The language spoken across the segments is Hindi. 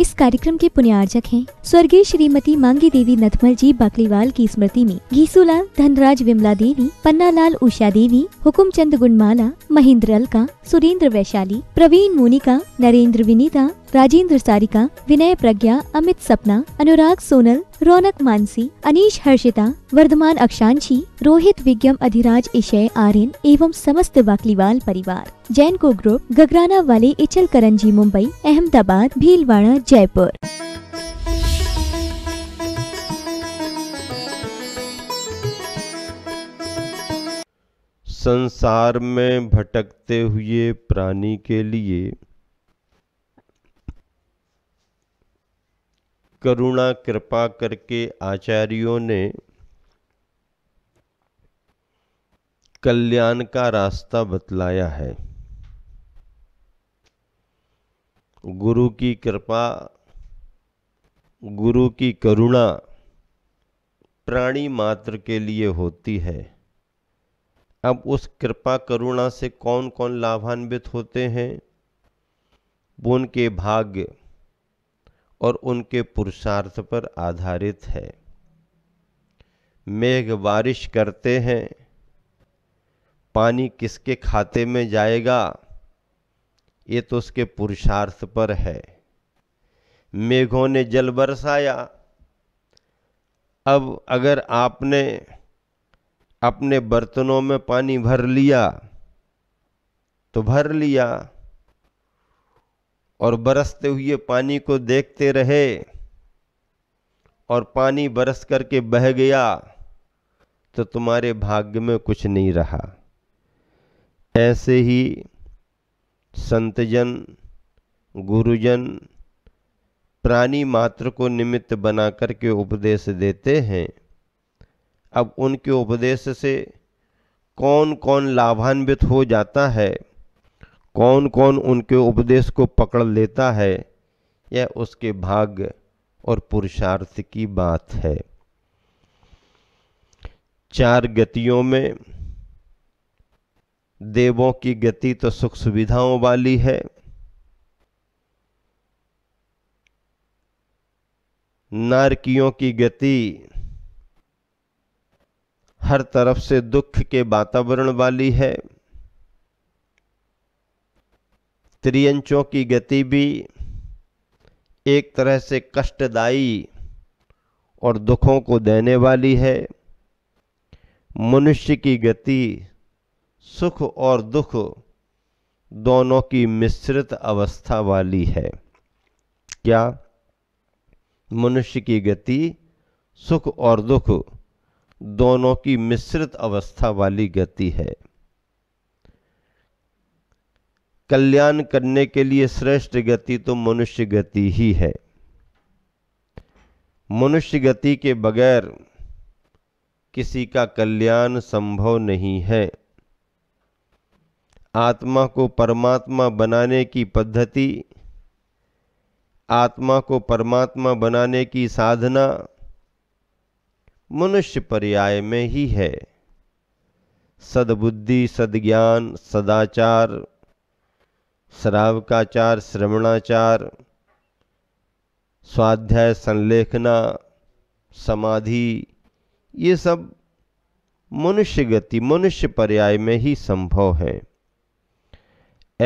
इस कार्यक्रम के पुण्यार्जक हैं स्वर्गीय श्रीमती मांगी देवी नथमल जी बाकलीवाल की स्मृति में घीसूला धनराज विमला देवी पन्ना लाल उषा देवी हुकुम चंद गुणमाला महेंद्र अलका सुरेंद्र वैशाली प्रवीण मोनिका नरेंद्र विनीता राजेंद्र सारिका विनय प्रज्ञा अमित सपना अनुराग सोनल रौनक मानसी अनीश हर्षिता वर्धमान अक्षांशी रोहित विज्ञम अधिराज ईशय आर्यन एवं समस्त वाकलीवाल परिवार जैनको ग्रुप गगराना वाले इचल करंजी मुंबई अहमदाबाद भीलवाड़ा जयपुर संसार में भटकते हुए प्राणी के लिए करुणा कृपा करके आचार्यों ने कल्याण का रास्ता बतलाया है गुरु की कृपा गुरु की करुणा प्राणी मात्र के लिए होती है अब उस कृपा करुणा से कौन कौन लाभान्वित होते हैं उनके भाग्य और उनके पुरुषार्थ पर आधारित है मेघ बारिश करते हैं पानी किसके खाते में जाएगा ये तो उसके पुरुषार्थ पर है मेघों ने जल बरसाया अब अगर आपने अपने बर्तनों में पानी भर लिया तो भर लिया और बरसते हुए पानी को देखते रहे और पानी बरस करके बह गया तो तुम्हारे भाग्य में कुछ नहीं रहा ऐसे ही संतजन गुरुजन प्राणी मात्र को निमित्त बना करके उपदेश देते हैं अब उनके उपदेश से कौन कौन लाभान्वित हो जाता है कौन कौन उनके उपदेश को पकड़ लेता है यह उसके भाग्य और पुरुषार्थ की बात है चार गतियों में देवों की गति तो सुख सुविधाओं वाली है नारकियों की गति हर तरफ से दुख के वातावरण वाली है त्रियंचों की गति भी एक तरह से कष्टदायी और दुखों को देने वाली है मनुष्य की गति सुख और दुख दोनों की मिश्रित अवस्था वाली है क्या मनुष्य की गति सुख और दुख दोनों की मिश्रित अवस्था वाली गति है कल्याण करने के लिए श्रेष्ठ गति तो मनुष्य गति ही है मनुष्य गति के बगैर किसी का कल्याण संभव नहीं है आत्मा को परमात्मा बनाने की पद्धति आत्मा को परमात्मा बनाने की साधना मनुष्य पर्याय में ही है सद्बुद्धि सद्ज्ञान सदाचार श्रावकाचार श्रवणाचार स्वाध्याय संलेखना समाधि ये सब मनुष्य गति मनुष्य पर्याय में ही संभव है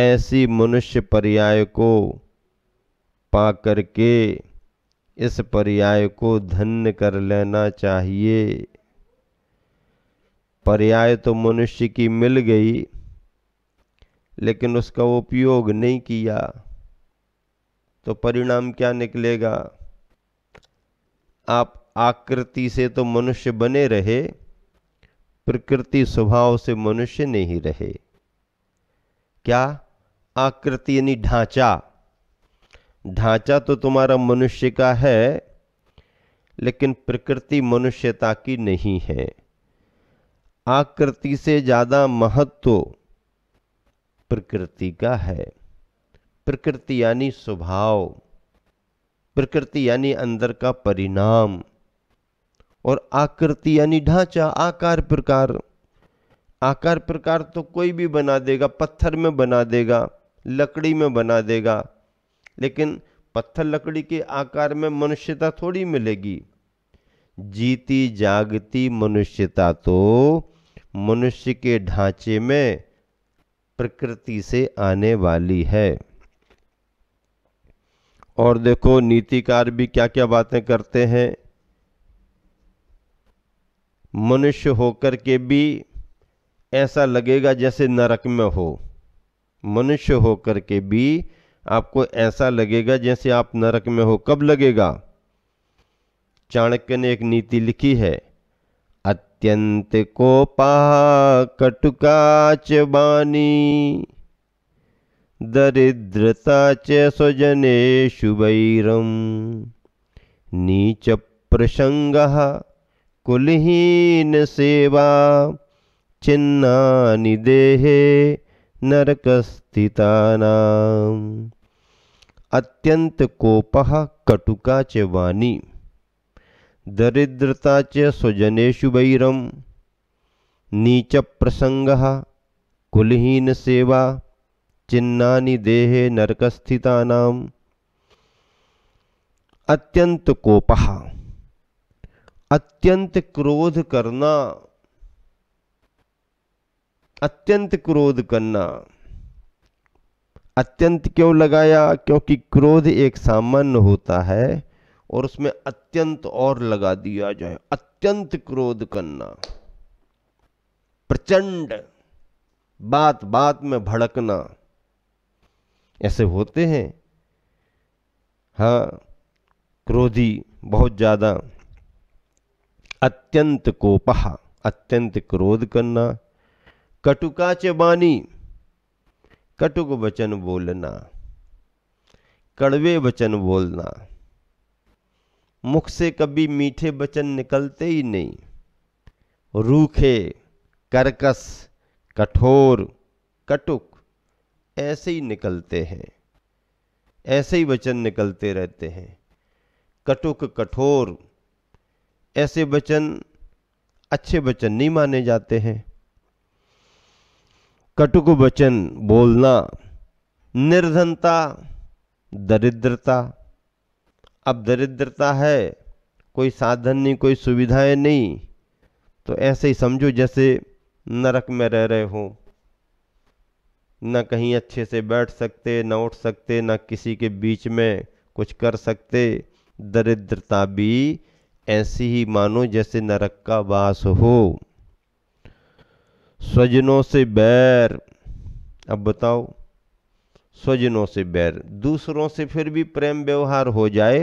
ऐसी मनुष्य पर्याय को पा करके इस पर्याय को धन्य कर लेना चाहिए पर्याय तो मनुष्य की मिल गई लेकिन उसका उपयोग नहीं किया तो परिणाम क्या निकलेगा आप आकृति से तो मनुष्य बने रहे प्रकृति स्वभाव से मनुष्य नहीं रहे क्या आकृति यानी ढांचा ढांचा तो तुम्हारा मनुष्य का है लेकिन प्रकृति मनुष्यता की नहीं है आकृति से ज़्यादा महत्व प्रकृति का है प्रकृति यानी स्वभाव प्रकृति यानी अंदर का परिणाम और आकृति यानी ढांचा आकार प्रकार आकार प्रकार तो कोई भी बना देगा पत्थर में बना देगा लकड़ी में बना देगा लेकिन पत्थर लकड़ी के आकार में मनुष्यता थोड़ी मिलेगी जीती जागती मनुष्यता तो मनुष्य के ढांचे में प्रकृति से आने वाली है और देखो नीतिकार भी क्या क्या बातें करते हैं मनुष्य होकर के भी ऐसा लगेगा जैसे नरक में हो मनुष्य होकर के भी आपको ऐसा लगेगा जैसे आप नरक में हो कब लगेगा चाणक्य ने एक नीति लिखी है अत्यंत कोपा कटुकाच बानी दरिद्रता च स्वजनेषु वैरं नीचप्रसङ्गः कुलहीनसेवा चिन्ना देहे अत्यंत कोप कटुका च वाणी दरिद्रता च स्वजनेषु वैरम नीच प्रसंग कुलहीन सेवा चिन्ना देहे नरकस्थिता अत्यंत कोपः अत्यंत क्रोध करना अत्यंत क्रोध करना अत्यंत क्यों लगाया क्योंकि क्रोध एक सामान्य होता है और उसमें अत्यंत और लगा दिया जाए अत्यंत क्रोध करना प्रचंड बात बात में भड़कना ऐसे होते हैं हाँ क्रोधी बहुत ज़्यादा अत्यंत कोपहा अत्यंत क्रोध करना कटुका च बानी कटुक वचन बोलना कड़वे वचन बोलना मुख से कभी मीठे वचन निकलते ही नहीं रूखे करकस कठोर कटुक ऐसे ही निकलते हैं ऐसे ही वचन निकलते रहते हैं कटुक कठोर ऐसे वचन अच्छे वचन नहीं माने जाते हैं कटुक वचन बोलना निर्धनता दरिद्रता अब दरिद्रता है कोई साधन नहीं कोई सुविधाएं नहीं तो ऐसे ही समझो जैसे नरक में रह रहे हो न कहीं अच्छे से बैठ सकते न उठ सकते न किसी के बीच में कुछ कर सकते दरिद्रता भी ऐसी ही मानो जैसे नरक का वास हो स्वजनों से बैर अब बताओ स्वजनों से बैर दूसरों से फिर भी प्रेम व्यवहार हो जाए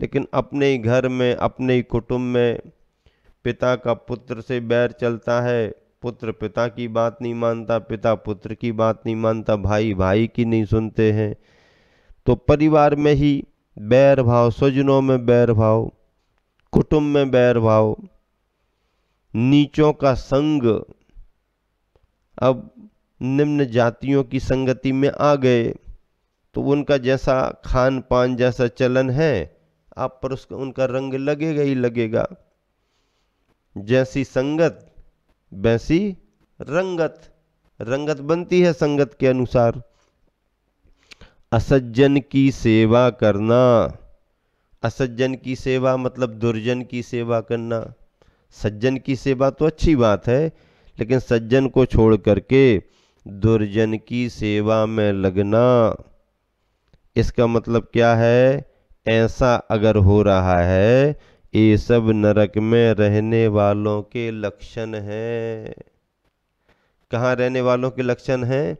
लेकिन अपने ही घर में अपने ही कुटुंब में पिता का पुत्र से बैर चलता है पुत्र पिता की बात नहीं मानता पिता पुत्र की बात नहीं मानता भाई भाई की नहीं सुनते हैं तो परिवार में ही बैर भाव स्वजनों में बैर भाव कुटुंब में बैर भाव नीचों का संग अब निम्न जातियों की संगति में आ गए तो उनका जैसा खान पान जैसा चलन है आप पर उसका उनका रंग लगेगा ही लगेगा जैसी संगत वैसी रंगत रंगत बनती है संगत के अनुसार असज्जन की सेवा करना असज्जन की सेवा मतलब दुर्जन की सेवा करना सज्जन की सेवा तो अच्छी बात है लेकिन सज्जन को छोड़ करके दुर्जन की सेवा में लगना इसका मतलब क्या है ऐसा अगर हो रहा है ये सब नरक में रहने वालों के लक्षण हैं कहाँ रहने वालों के लक्षण हैं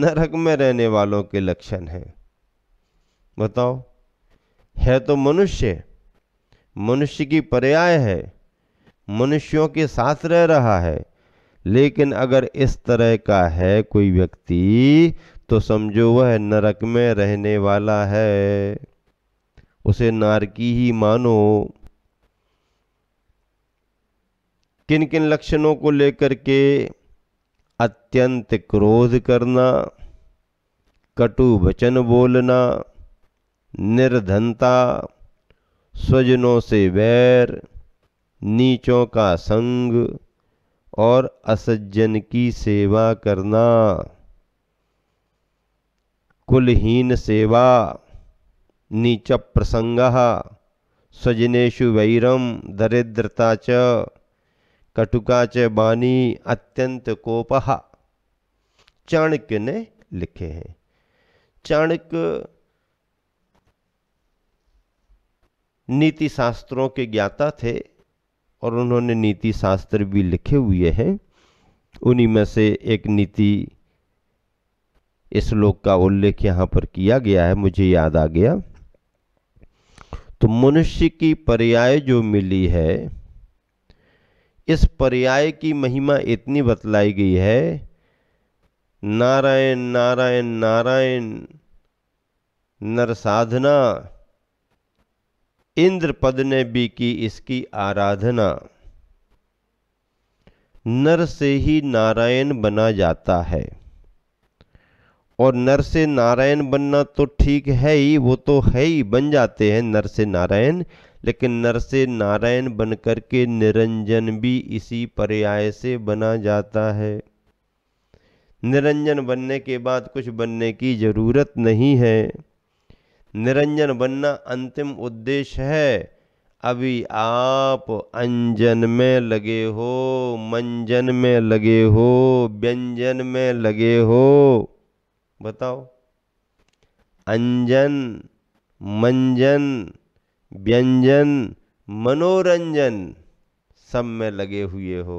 नरक में रहने वालों के लक्षण हैं बताओ है तो मनुष्य मनुष्य की पर्याय है मनुष्यों के साथ रह रहा है लेकिन अगर इस तरह का है कोई व्यक्ति तो समझो वह नरक में रहने वाला है उसे नारकी ही मानो किन किन लक्षणों को लेकर के अत्यंत क्रोध करना कटु वचन बोलना निर्धनता स्वजनों से वैर नीचों का संग और असज्जन की सेवा करना कुलहीन सेवा नीच प्रसंग स्वजनेशु वैरम दरिद्रता च कटुका च बानी अत्यंत कोपहा चाणक्य ने लिखे हैं चाणक्य नीति शास्त्रों के ज्ञाता थे और उन्होंने नीति शास्त्र भी लिखे हुए हैं उन्हीं में से एक नीति श्लोक का उल्लेख यहाँ पर किया गया है मुझे याद आ गया तो मनुष्य की पर्याय जो मिली है इस पर्याय की महिमा इतनी बतलाई गई है नारायण नारायण नारायण नर साधना इंद्रपद ने भी की इसकी आराधना नर से ही नारायण बना जाता है और नर से नारायण बनना तो ठीक है ही वो तो है ही बन जाते हैं नर से नारायण लेकिन नर से नारायण बनकर के निरंजन भी इसी पर्याय से बना जाता है निरंजन बनने के बाद कुछ बनने की ज़रूरत नहीं है निरंजन बनना अंतिम उद्देश्य है अभी आप अंजन में लगे हो मंजन में लगे हो व्यंजन में लगे हो बताओ अंजन मंजन व्यंजन मनोरंजन सब में लगे हुए हो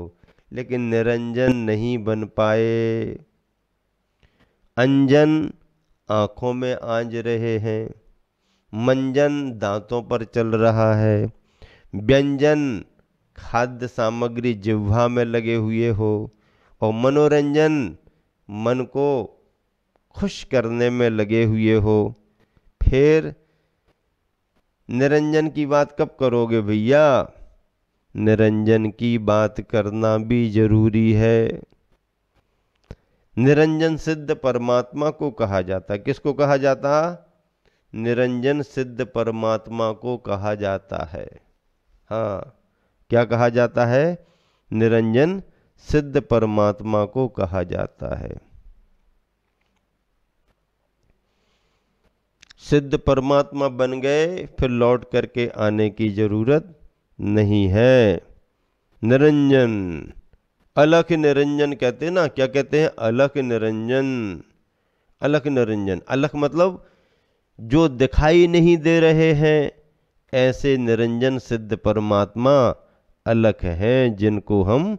लेकिन निरंजन नहीं बन पाए अंजन आँखों में आंज रहे हैं मंजन दांतों पर चल रहा है व्यंजन खाद्य सामग्री जिह्वा में लगे हुए हो और मनोरंजन मन को खुश करने में लगे हुए हो फिर निरंजन की बात कब करोगे भैया निरंजन की बात करना भी जरूरी है निरंजन सिद्ध परमात्मा को कहा जाता किसको कहा जाता निरंजन सिद्ध परमात्मा को कहा जाता है हाँ क्या कहा जाता है निरंजन सिद्ध परमात्मा को कहा जाता है सिद्ध परमात्मा बन गए फिर लौट करके आने की जरूरत नहीं है निरंजन अलख निरंजन कहते हैं ना क्या कहते हैं अलख निरंजन अलख निरंजन अलख मतलब जो दिखाई नहीं दे रहे हैं ऐसे निरंजन सिद्ध परमात्मा अलग हैं जिनको हम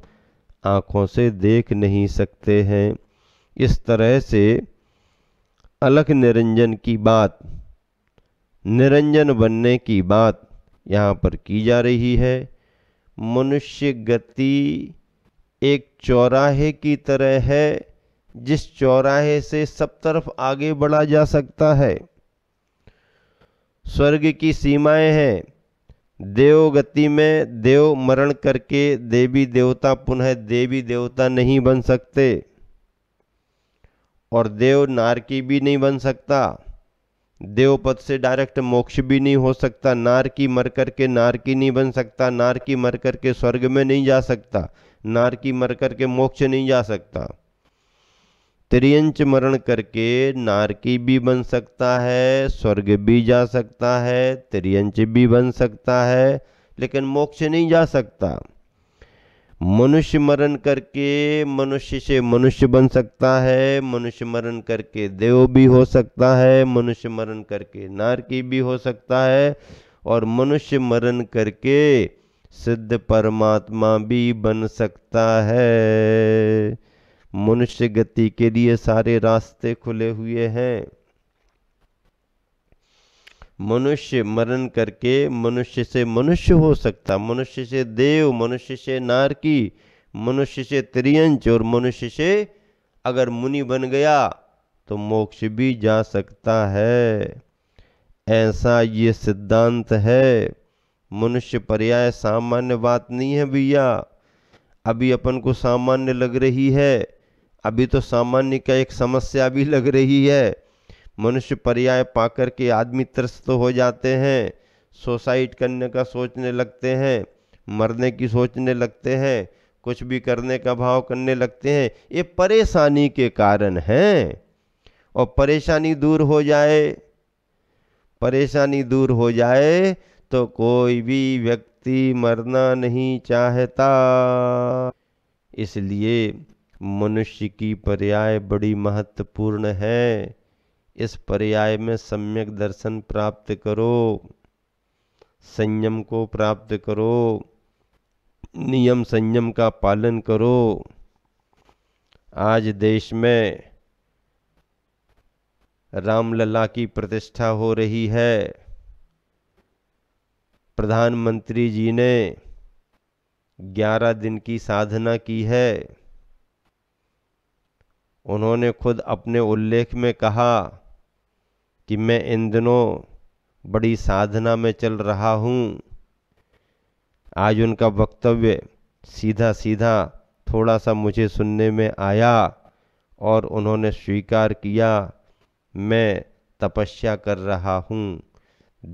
आँखों से देख नहीं सकते हैं इस तरह से अलग निरंजन की बात निरंजन बनने की बात यहाँ पर की जा रही है मनुष्य गति एक चौराहे की तरह है जिस चौराहे से सब तरफ आगे बढ़ा जा सकता है स्वर्ग की सीमाएं हैं देव गति में देव मरण करके देवी देवता पुनः देवी देवता नहीं बन सकते और देव नारकी भी नहीं बन सकता देव पद से डायरेक्ट मोक्ष भी नहीं हो सकता नारकी मर करके नारकी नहीं बन सकता नारकी मर करके स्वर्ग में नहीं जा सकता नारकी मर करके मोक्ष नहीं जा सकता त्रियंच मरण करके नारकी भी बन सकता है स्वर्ग भी जा सकता है त्रियंच भी बन सकता है लेकिन मोक्ष नहीं जा सकता मनुष्य मरण करके मनुष्य से मनुष्य बन सकता है मनुष्य मरण करके देव भी हो सकता है मनुष्य मरण करके नारकी भी हो सकता है और मनुष्य मरण करके सिद्ध परमात्मा भी बन सकता है मनुष्य गति के लिए सारे रास्ते खुले हुए हैं मनुष्य मरण करके मनुष्य से मनुष्य हो सकता मनुष्य से देव मनुष्य से नारकी मनुष्य से त्रियंच और मनुष्य से अगर मुनि बन गया तो मोक्ष भी जा सकता है ऐसा ये सिद्धांत है मनुष्य पर्याय सामान्य बात नहीं है भैया अभी अपन को सामान्य लग रही है अभी तो सामान्य का एक समस्या भी लग रही है मनुष्य पर्याय पाकर के आदमी त्रस्त तो हो जाते हैं सुसाइड करने का सोचने लगते हैं मरने की सोचने लगते हैं कुछ भी करने का भाव करने लगते हैं ये परेशानी के कारण हैं और परेशानी दूर हो जाए परेशानी दूर हो जाए तो कोई भी व्यक्ति मरना नहीं चाहता इसलिए मनुष्य की पर्याय बड़ी महत्वपूर्ण है इस पर्याय में सम्यक दर्शन प्राप्त करो संयम को प्राप्त करो नियम संयम का पालन करो आज देश में रामलला की प्रतिष्ठा हो रही है प्रधानमंत्री जी ने ग्यारह दिन की साधना की है उन्होंने खुद अपने उल्लेख में कहा कि मैं इन दिनों बड़ी साधना में चल रहा हूँ आज उनका वक्तव्य सीधा सीधा थोड़ा सा मुझे सुनने में आया और उन्होंने स्वीकार किया मैं तपस्या कर रहा हूँ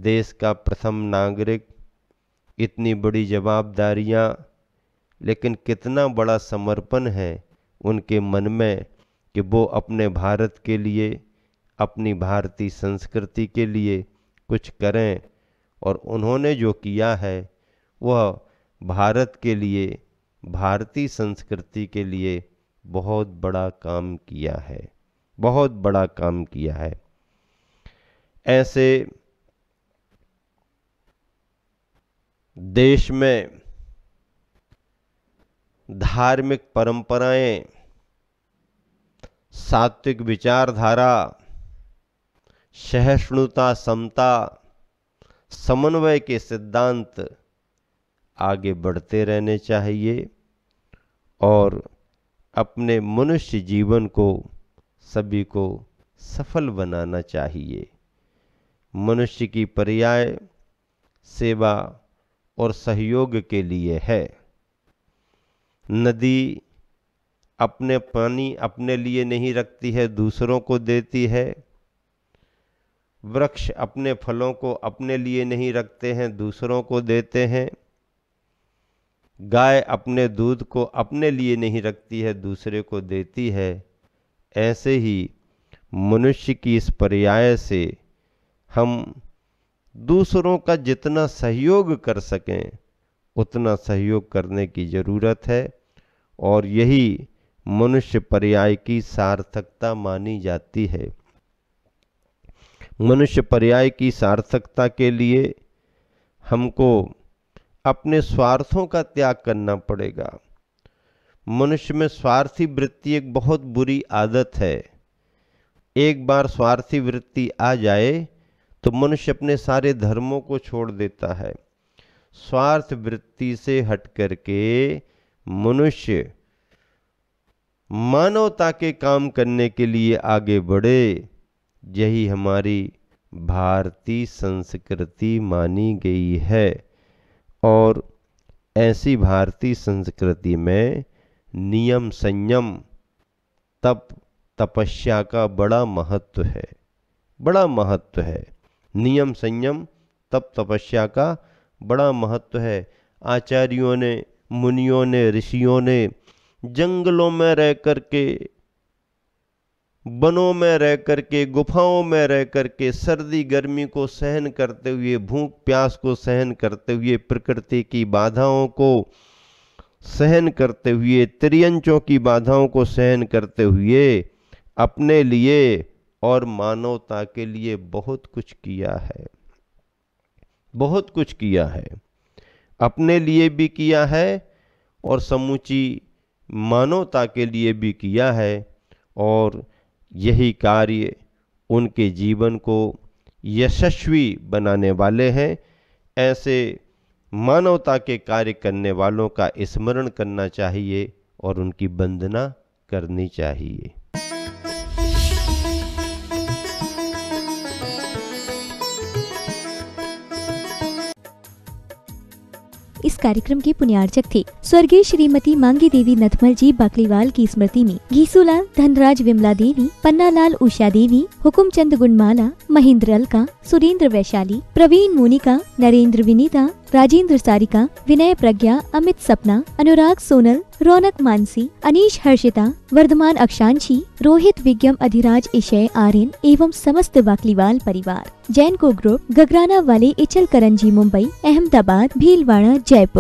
देश का प्रथम नागरिक इतनी बड़ी जवाबदारियाँ लेकिन कितना बड़ा समर्पण है उनके मन में कि वो अपने भारत के लिए अपनी भारतीय संस्कृति के लिए कुछ करें और उन्होंने जो किया है वह भारत के लिए भारतीय संस्कृति के लिए बहुत बड़ा काम किया है बहुत बड़ा काम किया है ऐसे देश में धार्मिक परंपराएं सात्विक विचारधारा सहिष्णुता समता समन्वय के सिद्धांत आगे बढ़ते रहने चाहिए और अपने मनुष्य जीवन को सभी को सफल बनाना चाहिए मनुष्य की पर्याय सेवा और सहयोग के लिए है नदी अपने पानी अपने लिए नहीं रखती है दूसरों को देती है वृक्ष अपने फलों को अपने लिए नहीं रखते हैं दूसरों को देते हैं गाय अपने दूध को अपने लिए नहीं रखती है दूसरे को देती है ऐसे ही मनुष्य की इस पर्याय से हम दूसरों का जितना सहयोग कर सकें उतना सहयोग करने की ज़रूरत है और यही मनुष्य पर्याय की सार्थकता मानी जाती है मनुष्य पर्याय की सार्थकता के लिए हमको अपने स्वार्थों का त्याग करना पड़ेगा मनुष्य में स्वार्थी वृत्ति एक बहुत बुरी आदत है एक बार स्वार्थी वृत्ति आ जाए तो मनुष्य अपने सारे धर्मों को छोड़ देता है स्वार्थ वृत्ति से हट करके मनुष्य मानवता के काम करने के लिए आगे बढ़े यही हमारी भारतीय संस्कृति मानी गई है और ऐसी भारतीय संस्कृति में नियम संयम तप तपस्या का बड़ा महत्व है बड़ा महत्व है नियम संयम तप तपस्या का बड़ा महत्व है आचार्यों ने मुनियों ने ऋषियों ने जंगलों में रह करके वनों में रह करके गुफाओं में रह करके सर्दी गर्मी को सहन करते हुए भूख प्यास को सहन करते हुए प्रकृति की बाधाओं को सहन करते हुए त्रियंचों की बाधाओं को सहन करते हुए अपने लिए और मानवता के लिए बहुत कुछ किया है बहुत कुछ किया है अपने लिए भी किया है और समूची मानवता के लिए भी किया है और यही कार्य उनके जीवन को यशस्वी बनाने वाले हैं ऐसे मानवता के कार्य करने वालों का स्मरण करना चाहिए और उनकी वंदना करनी चाहिए इस कार्यक्रम के पुण्यार्चक थे स्वर्गीय श्रीमती मांगी देवी नथमल जी बाकलीवाल की स्मृति में घीसूलाल धनराज विमला देवी पन्ना लाल उषा देवी हुकुम चंद गुणमाला महेंद्र अलका सुरेंद्र वैशाली प्रवीण मोनिका नरेंद्र विनीता राजेंद्र सारिका विनय प्रज्ञा अमित सपना अनुराग सोनल रौनक मानसी अनीश हर्षिता वर्धमान अक्षांशी रोहित विज्ञम अधिराज ईशय आर्यन एवं समस्त वाकलीवाल परिवार जैन को ग्रुप गगराना वाले इचल करंजी मुंबई अहमदाबाद भीलवाड़ा जयपुर